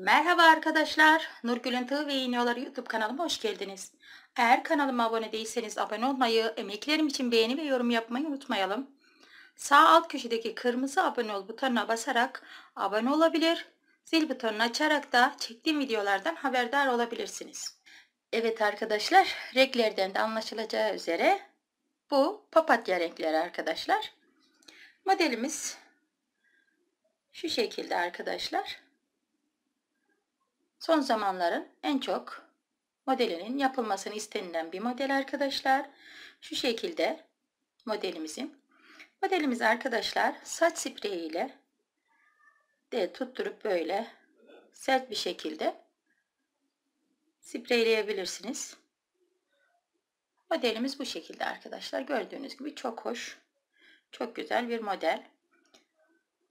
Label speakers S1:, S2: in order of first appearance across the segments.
S1: Merhaba arkadaşlar, Nurgül'ün Tığ ve İğniyoları YouTube kanalıma hoş geldiniz. Eğer kanalıma abone değilseniz abone olmayı, emeklerim için beğeni ve yorum yapmayı unutmayalım. Sağ alt köşedeki kırmızı abone ol butonuna basarak abone olabilir, zil butonunu açarak da çektiğim videolardan haberdar olabilirsiniz. Evet arkadaşlar, renklerden de anlaşılacağı üzere bu papatya renkleri arkadaşlar. Modelimiz şu şekilde arkadaşlar. Son zamanların en çok modelinin yapılmasını istenilen bir model arkadaşlar. Şu şekilde modelimizin. Modelimiz arkadaşlar saç spreyi ile de tutturup böyle sert bir şekilde spreyleyebilirsiniz. Modelimiz bu şekilde arkadaşlar. Gördüğünüz gibi çok hoş, çok güzel bir model.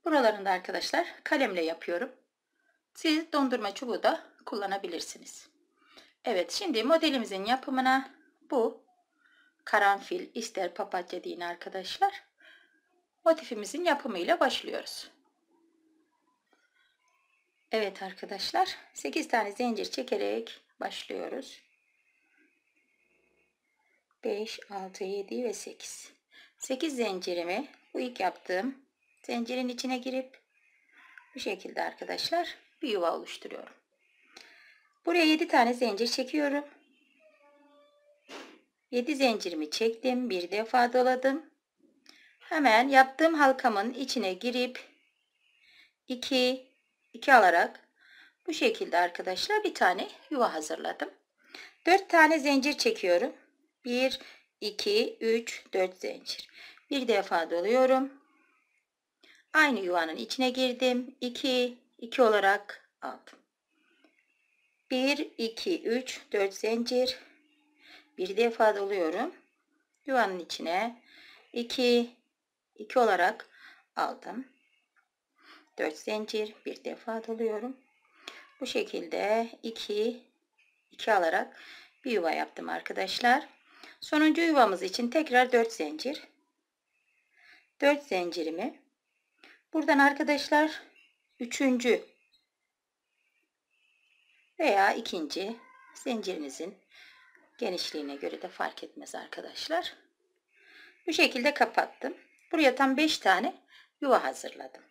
S1: Buralarında arkadaşlar kalemle yapıyorum. Siz dondurma çubuğu da kullanabilirsiniz. Evet şimdi modelimizin yapımına bu karanfil ister papatya deyin arkadaşlar. Motifimizin yapımıyla başlıyoruz. Evet arkadaşlar 8 tane zincir çekerek başlıyoruz. 5, 6, 7 ve 8. 8 zincirimi bu ilk yaptığım zincirin içine girip bu şekilde arkadaşlar bir yuva oluşturuyorum. Buraya 7 tane zincir çekiyorum. 7 zincirimi çektim. Bir defa doladım. Hemen yaptığım halkamın içine girip 2 2 alarak bu şekilde arkadaşlar bir tane yuva hazırladım. 4 tane zincir çekiyorum. 1 2 3 4 zincir. Bir defa doluyorum. Aynı yuvanın içine girdim. 2 2 olarak aldım. 1, 2, 3, 4 zincir. Bir defa doluyorum. Yuvanın içine 2, 2 olarak aldım. 4 zincir. Bir defa doluyorum. Bu şekilde 2, 2 alarak bir yuva yaptım arkadaşlar. Sonuncu yuvamız için tekrar 4 zincir. 4 zincirimi buradan arkadaşlar üçüncü veya ikinci zincirinizin genişliğine göre de fark etmez arkadaşlar. Bu şekilde kapattım. Buraya tam 5 tane yuva hazırladım.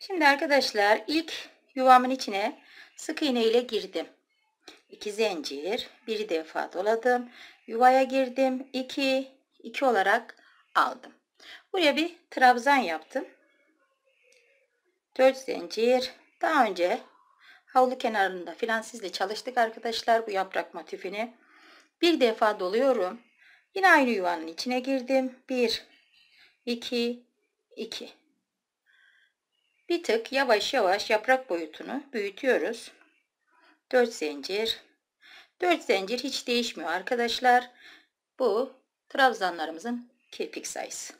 S1: Şimdi arkadaşlar ilk yuvamın içine sık iğne ile girdim. 2 zincir, bir defa doladım. Yuvaya girdim. 2 2 olarak aldım. Buraya bir trabzan yaptım. 4 zincir daha önce havlu kenarında filan sizle çalıştık arkadaşlar bu yaprak motifini bir defa doluyorum yine aynı yuvanın içine girdim 1 2 2 bir tık yavaş yavaş yaprak boyutunu büyütüyoruz 4 zincir 4 zincir hiç değişmiyor arkadaşlar bu trabzanlarımızın kirpik sayısı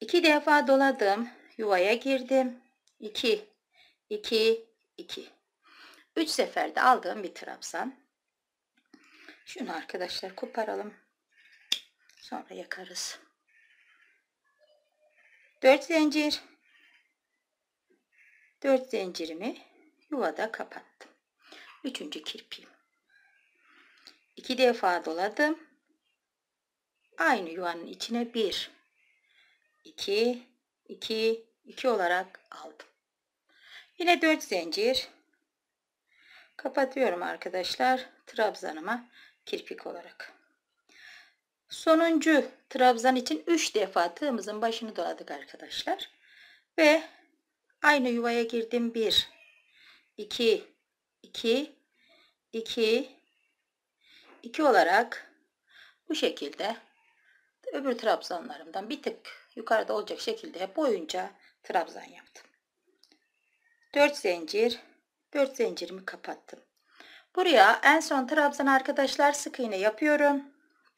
S1: 2 defa doladım yuvaya girdim 2, 2, 2. 3 seferde aldığım bir trabzan. Şunu arkadaşlar koparalım. Sonra yakarız. 4 zincir. 4 zincirimi yuvada kapattım. 3. kirpiğim. 2 defa doladım. Aynı yuvanın içine 1 2 2 2 olarak aldım. Yine 4 zincir kapatıyorum arkadaşlar trabzanıma kirpik olarak. Sonuncu trabzan için 3 defa tığımızın başını doladık arkadaşlar. Ve aynı yuvaya girdim 1 2 2 2 2 olarak bu şekilde öbür trabzanlarımdan bir tık yukarıda olacak şekilde boyunca trabzan yaptım. 4 zincir 4 zincirimi kapattım buraya en son trabzan arkadaşlar sık iğne yapıyorum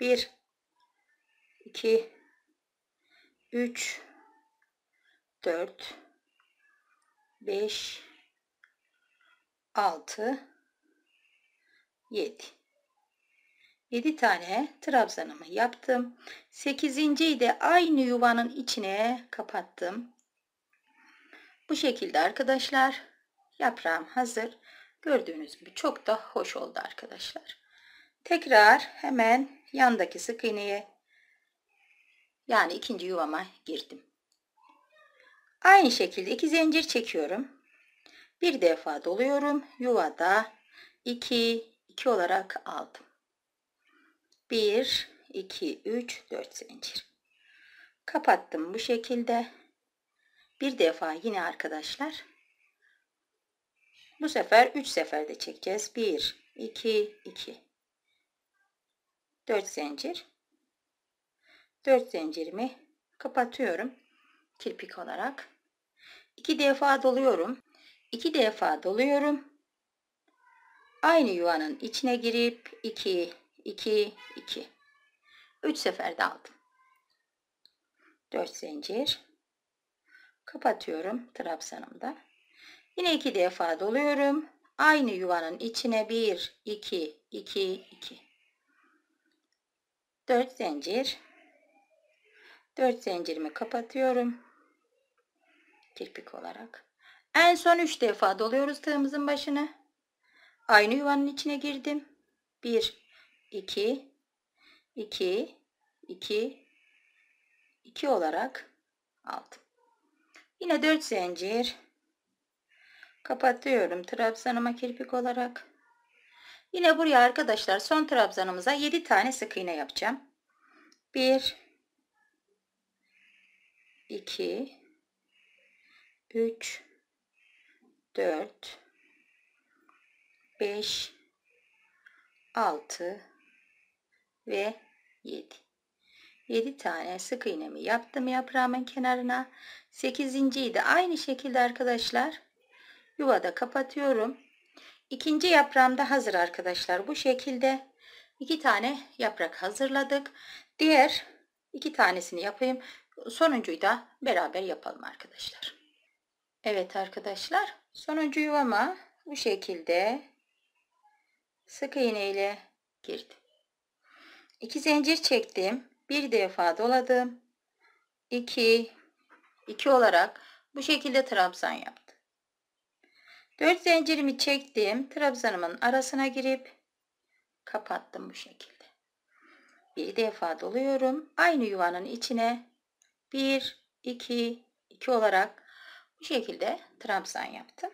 S1: 1 2 3 4 5 6 7 7 tane trabzanımı yaptım 8. de aynı yuvanın içine kapattım bu şekilde arkadaşlar yaprağım hazır. Gördüğünüz gibi çok da hoş oldu arkadaşlar. Tekrar hemen yandaki sık iğneye yani ikinci yuvama girdim. Aynı şekilde iki zincir çekiyorum. Bir defa doluyorum. Yuvada 2 2 olarak aldım. 1 2 3 4 zincir. Kapattım bu şekilde. Bir defa yine arkadaşlar. Bu sefer 3 seferde çekeceğiz. 1, 2, 2. 4 zincir. 4 zincirimi kapatıyorum. Kirpik olarak. 2 defa doluyorum. 2 defa doluyorum. Aynı yuvanın içine girip 2, 2, 2. 3 seferde aldım. 4 zincir. Kapatıyorum trabzanımda. Yine iki defa doluyorum. Aynı yuvanın içine 1, 2, 2, 2. 4 zincir. 4 zincirimi kapatıyorum. Kirpik olarak. En son 3 defa doluyoruz tığımızın başını. Aynı yuvanın içine girdim. 1, 2, 2, 2, 2 olarak aldım. Yine 4 zincir kapatıyorum trabzanıma kirpik olarak. Yine buraya arkadaşlar son trabzanımıza 7 tane sık iğne yapacağım. 1 2 3 4 5 6 ve 7 7 tane sık iğnemi yaptım yaprağımın kenarına. 8.yi de aynı şekilde arkadaşlar yuvada kapatıyorum. İkinci yaprağım da hazır arkadaşlar. Bu şekilde iki tane yaprak hazırladık. Diğer iki tanesini yapayım. Sonuncuyu da beraber yapalım arkadaşlar. Evet arkadaşlar sonuncu yuvama bu şekilde sık iğne ile girdim. 2 zincir çektim bir defa doladım. 2 2 olarak bu şekilde trabzan yaptım. 4 zincirimi çektim. Trabzanımın arasına girip kapattım bu şekilde. Bir defa doluyorum. Aynı yuvanın içine 1 2 2 olarak bu şekilde trabzan yaptım.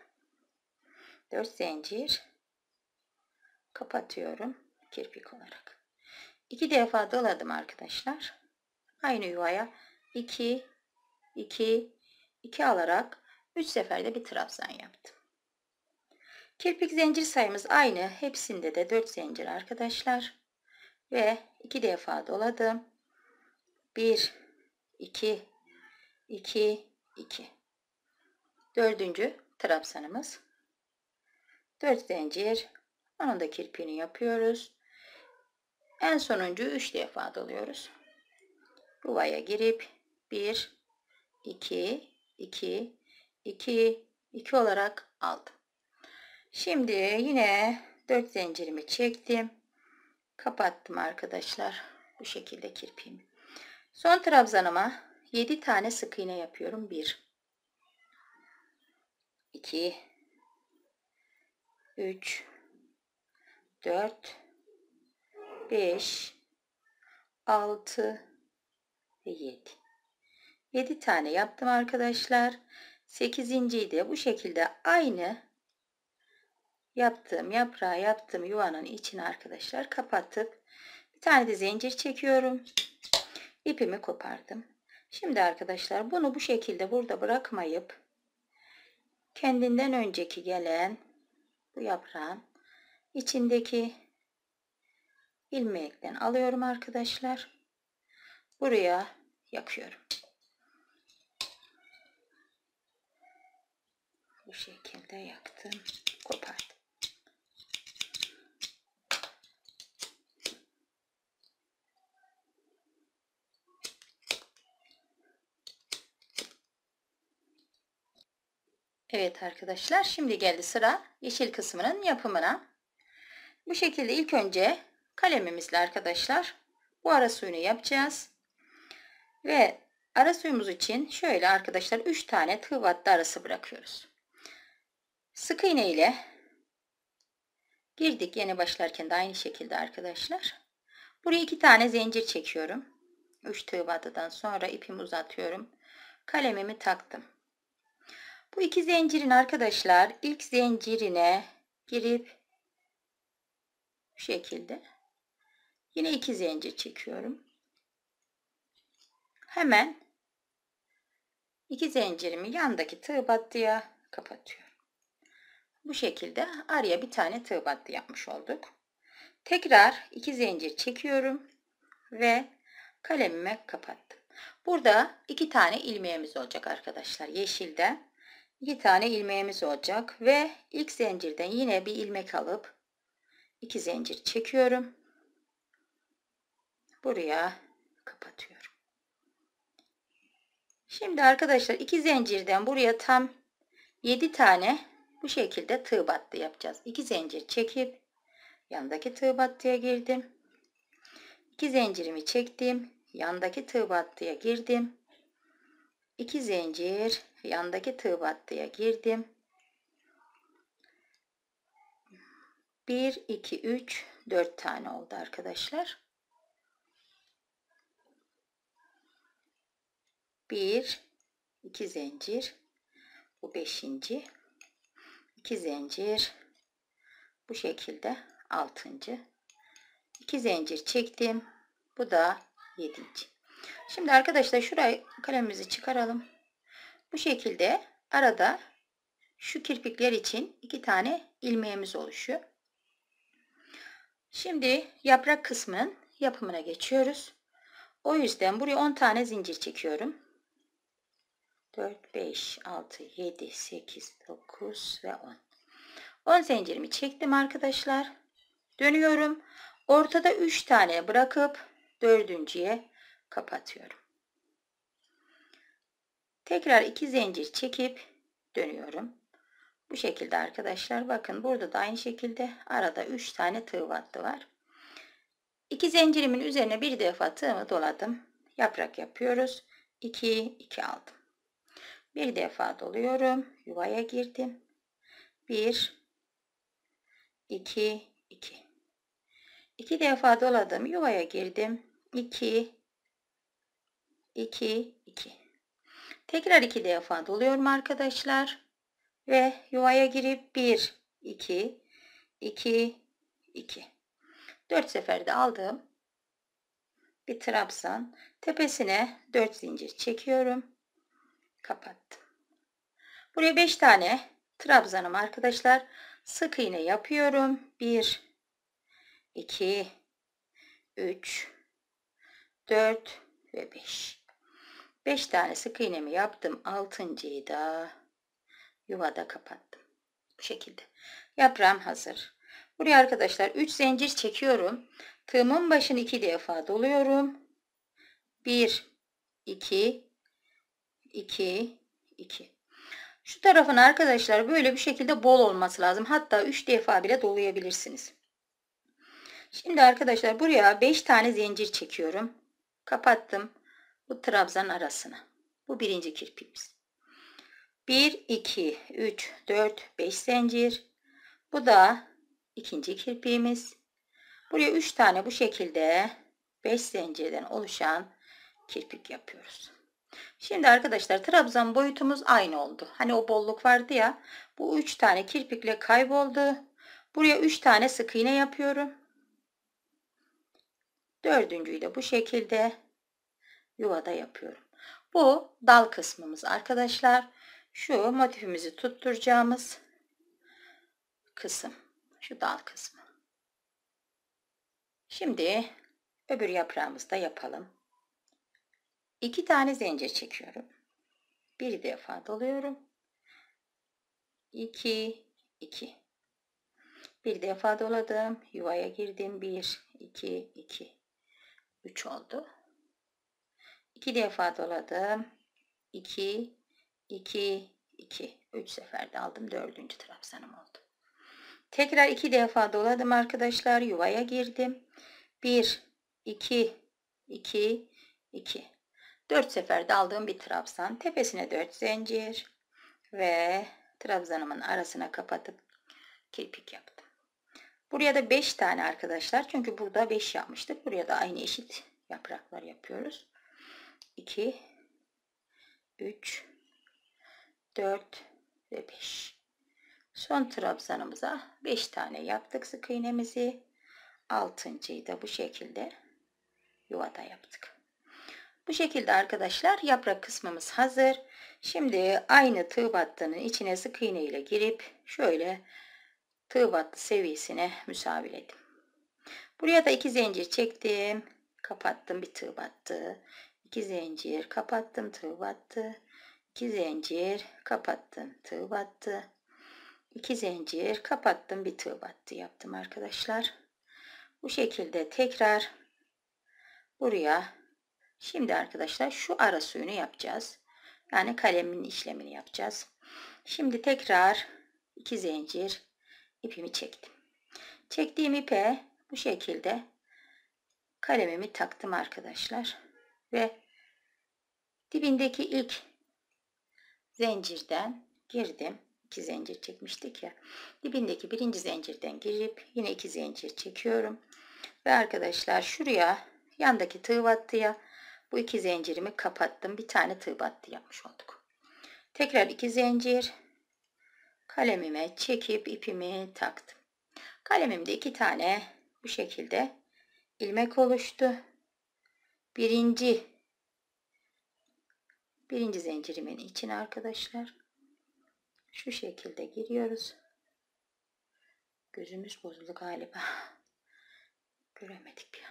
S1: 4 zincir kapatıyorum kirpik olarak. 2 defa doladım arkadaşlar. Aynı yuvaya 2 2 2 alarak 3 seferde bir trabzan yaptım. Kirpik zincir sayımız aynı. Hepsinde de 4 zincir arkadaşlar. Ve 2 defa doladım. 1 2 2 2 Dördüncü trabzanımız. 4 zincir. Onun da kirpiğini yapıyoruz. En sonuncu 3 defa doluyoruz. Yuvaya girip 1, 2, 2, 2, 2 olarak aldım. Şimdi yine 4 zincirimi çektim. Kapattım arkadaşlar. Bu şekilde kirpiğimi. Son trabzanıma 7 tane sık iğne yapıyorum. 1 2 3 4 5, 6 ve 7. 7 tane yaptım arkadaşlar. 8. de bu şekilde aynı yaptığım yaprağı yaptığım yuvanın içine arkadaşlar kapatıp bir tane de zincir çekiyorum. İpimi kopardım. Şimdi arkadaşlar bunu bu şekilde burada bırakmayıp kendinden önceki gelen bu yaprağın içindeki ilmekten alıyorum arkadaşlar. Buraya yakıyorum. Bu şekilde yaktım. Kopardım. Evet arkadaşlar şimdi geldi sıra yeşil kısmının yapımına. Bu şekilde ilk önce kalemimizle arkadaşlar bu ara suyunu yapacağız. Ve ara suyumuz için şöyle arkadaşlar 3 tane tığ vatta arası bırakıyoruz. Sık iğne ile girdik yeni başlarken de aynı şekilde arkadaşlar. Buraya 2 tane zincir çekiyorum. 3 tığ vattadan sonra ipimi uzatıyorum. Kalemimi taktım. Bu iki zincirin arkadaşlar ilk zincirine girip bu şekilde Yine 2 zincir çekiyorum. Hemen 2 zincirimi yandaki tığ battıya kapatıyorum. Bu şekilde araya bir tane tığ battı yapmış olduk. Tekrar 2 zincir çekiyorum ve kalemime kapattım. Burada 2 tane ilmeğimiz olacak arkadaşlar. Yeşilde 2 tane ilmeğimiz olacak ve ilk zincirden yine bir ilmek alıp 2 zincir çekiyorum buraya kapatıyorum. Şimdi arkadaşlar iki zincirden buraya tam 7 tane bu şekilde tığ battı yapacağız. 2 zincir çekip yandaki tığ battıya girdim. 2 zincirimi çektim. Yandaki tığ battıya girdim. 2 zincir yandaki tığ battıya girdim. 1 2 3 4 tane oldu arkadaşlar. 1 2 zincir bu 5. 2 zincir bu şekilde 6. 2 zincir çektim. Bu da 7. Şimdi arkadaşlar şurayı kalemimizi çıkaralım. Bu şekilde arada şu kirpikler için iki tane ilmeğimiz oluşuyor. Şimdi yaprak kısmın yapımına geçiyoruz. O yüzden buraya 10 tane zincir çekiyorum. 4, 5, 6, 7, 8, 9 ve 10. 10 zincirimi çektim arkadaşlar. Dönüyorum. Ortada 3 tane bırakıp dördüncüye kapatıyorum. Tekrar 2 zincir çekip dönüyorum. Bu şekilde arkadaşlar bakın burada da aynı şekilde arada 3 tane tığ vattı var. 2 zincirimin üzerine bir defa tığımı doladım. Yaprak yapıyoruz. 2 2 aldım bir defa doluyorum yuvaya girdim 1 2 2 2 defa doladım yuvaya girdim 2 2 2 tekrar 2 defa doluyorum arkadaşlar ve yuvaya girip 1 2 2 2 4 seferde aldım bir trabzan tepesine 4 zincir çekiyorum kapattım. Buraya 5 tane trabzanım arkadaşlar. Sık iğne yapıyorum. 1 2 3 4 ve 5. 5 tane sık iğnemi yaptım. 6.'yı da yuvada kapattım. Bu şekilde. Yaprağım hazır. Buraya arkadaşlar 3 zincir çekiyorum. Tığımın başını 2 defa doluyorum. 1 2 2, 2. Şu tarafın arkadaşlar böyle bir şekilde bol olması lazım. Hatta 3 defa bile dolayabilirsiniz. Şimdi arkadaşlar buraya 5 tane zincir çekiyorum. Kapattım bu trabzan arasına. Bu birinci kirpimiz. 1, 2, 3, 4, 5 zincir. Bu da ikinci kirpiğimiz. Buraya 3 tane bu şekilde 5 zincirden oluşan kirpik yapıyoruz. Şimdi arkadaşlar trabzan boyutumuz aynı oldu. Hani o bolluk vardı ya. Bu 3 tane kirpikle kayboldu. Buraya 3 tane sık iğne yapıyorum. Dördüncüyü de bu şekilde yuvada yapıyorum. Bu dal kısmımız arkadaşlar. Şu motifimizi tutturacağımız kısım. Şu dal kısmı. Şimdi öbür yaprağımızı da yapalım. 2 tane zincir çekiyorum. Bir defa doluyorum. 2 2 bir defa doladım. Yuvaya girdim. 1 2 2 3 oldu. 2 defa doladım. 2 2 2 3 seferde aldım. 4. trabzanım oldu. Tekrar 2 defa doladım arkadaşlar. Yuvaya girdim. 1 2 2 2 4 seferde aldığım bir trabzan. Tepesine 4 zincir ve trabzanımın arasına kapatıp kirpik yaptım. Buraya da 5 tane arkadaşlar. Çünkü burada 5 yapmıştık. Buraya da aynı eşit yapraklar yapıyoruz. 2 3 4 ve 5. Son trabzanımıza 5 tane yaptık sık iğnemizi. Altıncıyı da bu şekilde yuvada yaptık. Bu şekilde arkadaşlar yaprak kısmımız hazır. Şimdi aynı tığ battının içine sık iğne ile girip şöyle tığ battı seviyesine müsabiledim. Buraya da iki zincir çektim. Kapattım bir tığ battı. 2 zincir kapattım tığ battı. 2 zincir kapattım tığ battı. 2 zincir kapattım bir tığ battı yaptım arkadaşlar. Bu şekilde tekrar buraya Şimdi arkadaşlar şu ara suyunu yapacağız. Yani kalemin işlemini yapacağız. Şimdi tekrar iki zincir ipimi çektim. Çektiğim ipe bu şekilde kalemimi taktım arkadaşlar. Ve dibindeki ilk zincirden girdim. İki zincir çekmiştik ya. Dibindeki birinci zincirden girip yine iki zincir çekiyorum. Ve arkadaşlar şuraya yandaki tığ vattıya bu iki zincirimi kapattım. Bir tane tığ battı yapmış olduk. Tekrar iki zincir kalemime çekip ipimi taktım. Kalemimde iki tane bu şekilde ilmek oluştu. Birinci birinci zincirimin içine arkadaşlar şu şekilde giriyoruz. Gözümüz bozuldu galiba. Göremedik ya.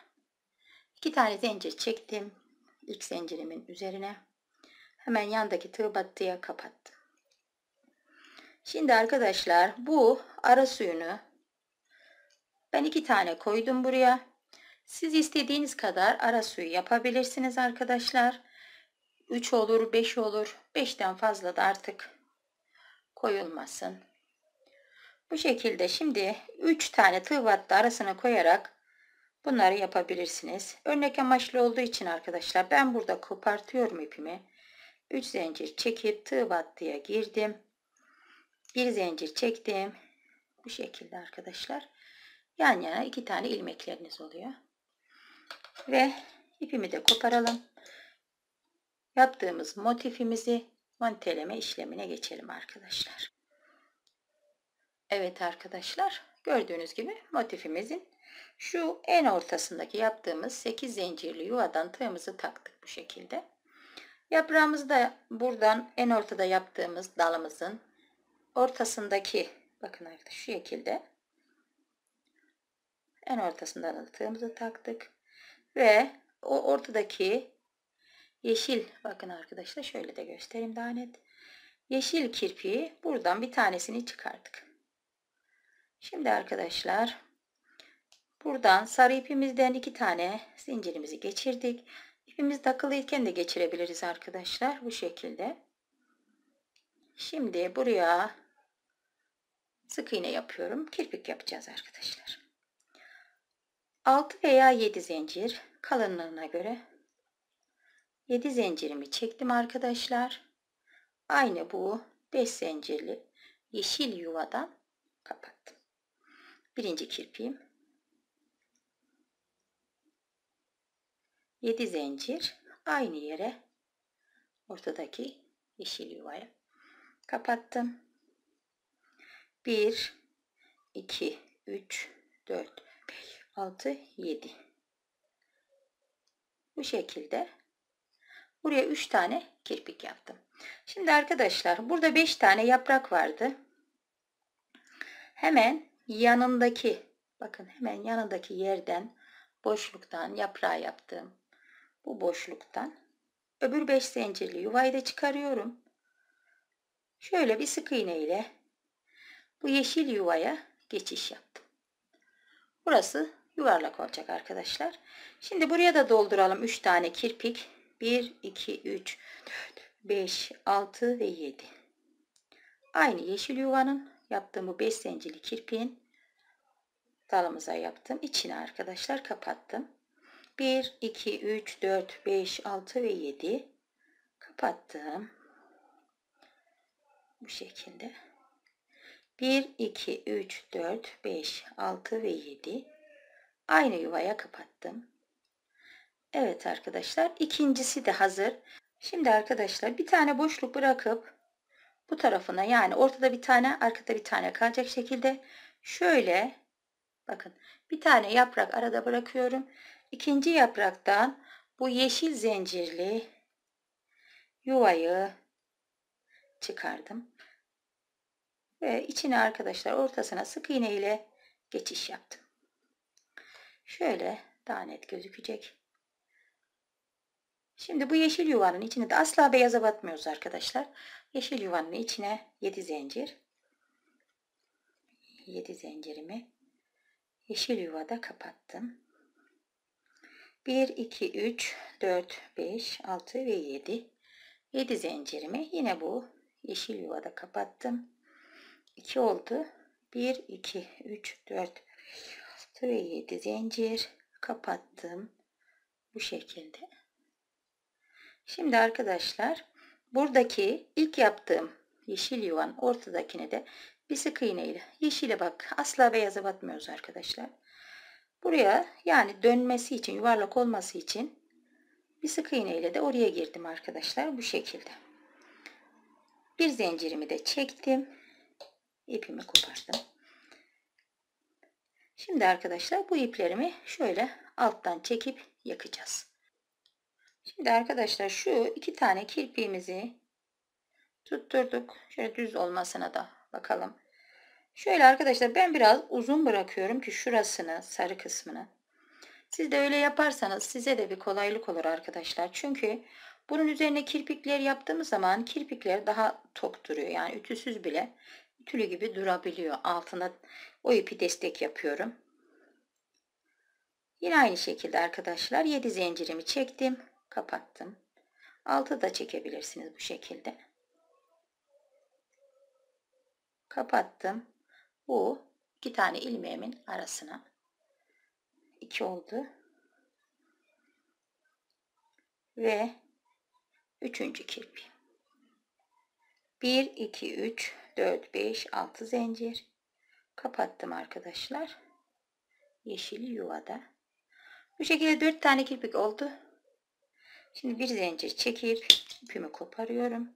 S1: İki tane zincir çektim ilk zincirimin üzerine hemen yandaki tığ battıya kapattım. Şimdi arkadaşlar bu ara suyunu ben iki tane koydum buraya. Siz istediğiniz kadar ara suyu yapabilirsiniz arkadaşlar. 3 olur 5 olur 5'ten fazla da artık koyulmasın. Bu şekilde şimdi 3 tane tığ battı arasına koyarak Bunları yapabilirsiniz. Örnek amaçlı olduğu için arkadaşlar ben burada kopartıyorum ipimi. 3 zincir çekip tığ battıya girdim. Bir zincir çektim. Bu şekilde arkadaşlar. Yan yana iki tane ilmekleriniz oluyor. Ve ipimi de koparalım. Yaptığımız motifimizi manteleme işlemine geçelim arkadaşlar. Evet arkadaşlar gördüğünüz gibi motifimizin şu en ortasındaki yaptığımız 8 zincirli yuvadan tığımızı taktık bu şekilde. Yaprağımızı da buradan en ortada yaptığımız dalımızın ortasındaki bakın arkadaşlar şu şekilde en ortasından tığımızı taktık ve o ortadaki yeşil bakın arkadaşlar şöyle de göstereyim daha net yeşil kirpiği buradan bir tanesini çıkardık şimdi arkadaşlar Buradan sarı ipimizden iki tane zincirimizi geçirdik. İpimiz takılıyken de geçirebiliriz arkadaşlar bu şekilde. Şimdi buraya sık iğne yapıyorum. Kirpik yapacağız arkadaşlar. 6 veya 7 zincir kalınlığına göre 7 zincirimi çektim arkadaşlar. Aynı bu 5 zincirli yeşil yuvadan kapattım. Birinci kirpiğim 7 zincir aynı yere ortadaki yeşil yuvaya kapattım. 1 2 3 4 5 6 7 bu şekilde buraya 3 tane kirpik yaptım. Şimdi arkadaşlar burada 5 tane yaprak vardı. Hemen yanındaki bakın hemen yanındaki yerden boşluktan yaprağı yaptım bu boşluktan. Öbür 5 zincirli yuvayı da çıkarıyorum. Şöyle bir sık iğne ile bu yeşil yuvaya geçiş yaptım. Burası yuvarlak olacak arkadaşlar. Şimdi buraya da dolduralım 3 tane kirpik. 1, 2, 3, 4, 5, 6 ve 7. Aynı yeşil yuvanın yaptığım bu 5 zincirli kirpiğin dalımıza yaptım. İçine arkadaşlar kapattım. 1, 2, 3, 4, 5, 6 ve 7 kapattım. Bu şekilde. 1, 2, 3, 4, 5, 6 ve 7 aynı yuvaya kapattım. Evet arkadaşlar ikincisi de hazır. Şimdi arkadaşlar bir tane boşluk bırakıp bu tarafına yani ortada bir tane arkada bir tane kalacak şekilde şöyle bakın bir tane yaprak arada bırakıyorum İkinci yapraktan bu yeşil zincirli yuvayı çıkardım. Ve içine arkadaşlar ortasına sık iğne ile geçiş yaptım. Şöyle daha net gözükecek. Şimdi bu yeşil yuvanın içine de asla beyaza batmıyoruz arkadaşlar. Yeşil yuvanın içine 7 zincir. 7 zincirimi yeşil yuvada kapattım. 1 2 3 4 5 6 ve 7 7 zincirimi yine bu yeşil yuvada kapattım 2 oldu 1 2 3 4 5 6 ve 7 zincir kapattım bu şekilde şimdi arkadaşlar buradaki ilk yaptığım yeşil yuvan ortadakini de bir sık iğneyle ile yeşile bak asla beyaza batmıyoruz arkadaşlar Buraya yani dönmesi için yuvarlak olması için bir sık iğne ile de oraya girdim arkadaşlar bu şekilde. Bir zincirimi de çektim. İpimi kopardım. Şimdi arkadaşlar bu iplerimi şöyle alttan çekip yakacağız. Şimdi arkadaşlar şu iki tane kirpiğimizi tutturduk. Şöyle düz olmasına da bakalım. Şöyle arkadaşlar ben biraz uzun bırakıyorum ki şurasını sarı kısmını. Siz de öyle yaparsanız size de bir kolaylık olur arkadaşlar. Çünkü bunun üzerine kirpikler yaptığımız zaman kirpikler daha tok duruyor. Yani ütüsüz bile ütülü gibi durabiliyor. Altına o ipi destek yapıyorum. Yine aynı şekilde arkadaşlar 7 zincirimi çektim. Kapattım. 6 da çekebilirsiniz bu şekilde. Kapattım. Bu iki tane ilmeğimin arasına 2 oldu. Ve üçüncü kirpi. 1, 2, 3, 4, 5, 6 zincir. Kapattım arkadaşlar. Yeşil yuvada. Bu şekilde 4 tane kirpik oldu. Şimdi bir zincir çekip ipimi koparıyorum.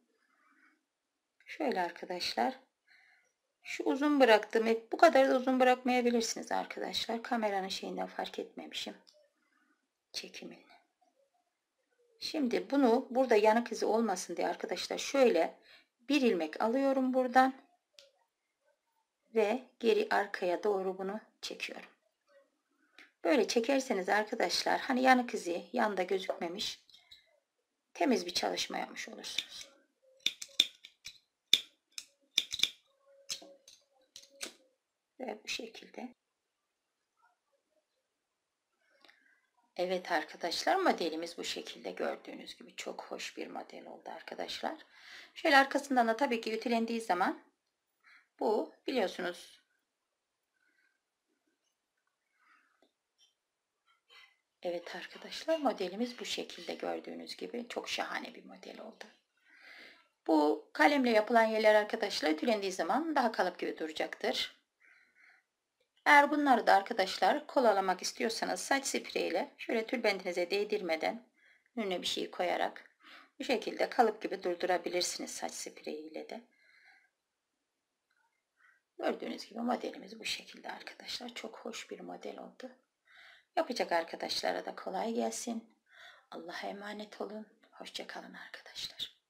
S1: Şöyle arkadaşlar şu uzun bıraktığım ip bu kadar da uzun bırakmayabilirsiniz arkadaşlar. Kameranın şeyinden fark etmemişim. çekimin. Şimdi bunu burada yanık izi olmasın diye arkadaşlar şöyle bir ilmek alıyorum buradan. Ve geri arkaya doğru bunu çekiyorum. Böyle çekerseniz arkadaşlar hani yanık izi yanda gözükmemiş temiz bir çalışma yapmış olursunuz. ve bu şekilde. Evet arkadaşlar modelimiz bu şekilde gördüğünüz gibi çok hoş bir model oldu arkadaşlar. Şöyle arkasından da tabii ki ütülendiği zaman bu biliyorsunuz Evet arkadaşlar modelimiz bu şekilde gördüğünüz gibi çok şahane bir model oldu. Bu kalemle yapılan yerler arkadaşlar ütülendiği zaman daha kalıp gibi duracaktır. Eğer bunları da arkadaşlar kolalamak istiyorsanız saç spreyiyle şöyle tülbentinize değdirmeden önüne bir şey koyarak bu şekilde kalıp gibi durdurabilirsiniz saç spreyiyle de. Gördüğünüz gibi modelimiz bu şekilde arkadaşlar. Çok hoş bir model oldu. Yapacak arkadaşlara da kolay gelsin. Allah'a emanet olun. Hoşçakalın arkadaşlar.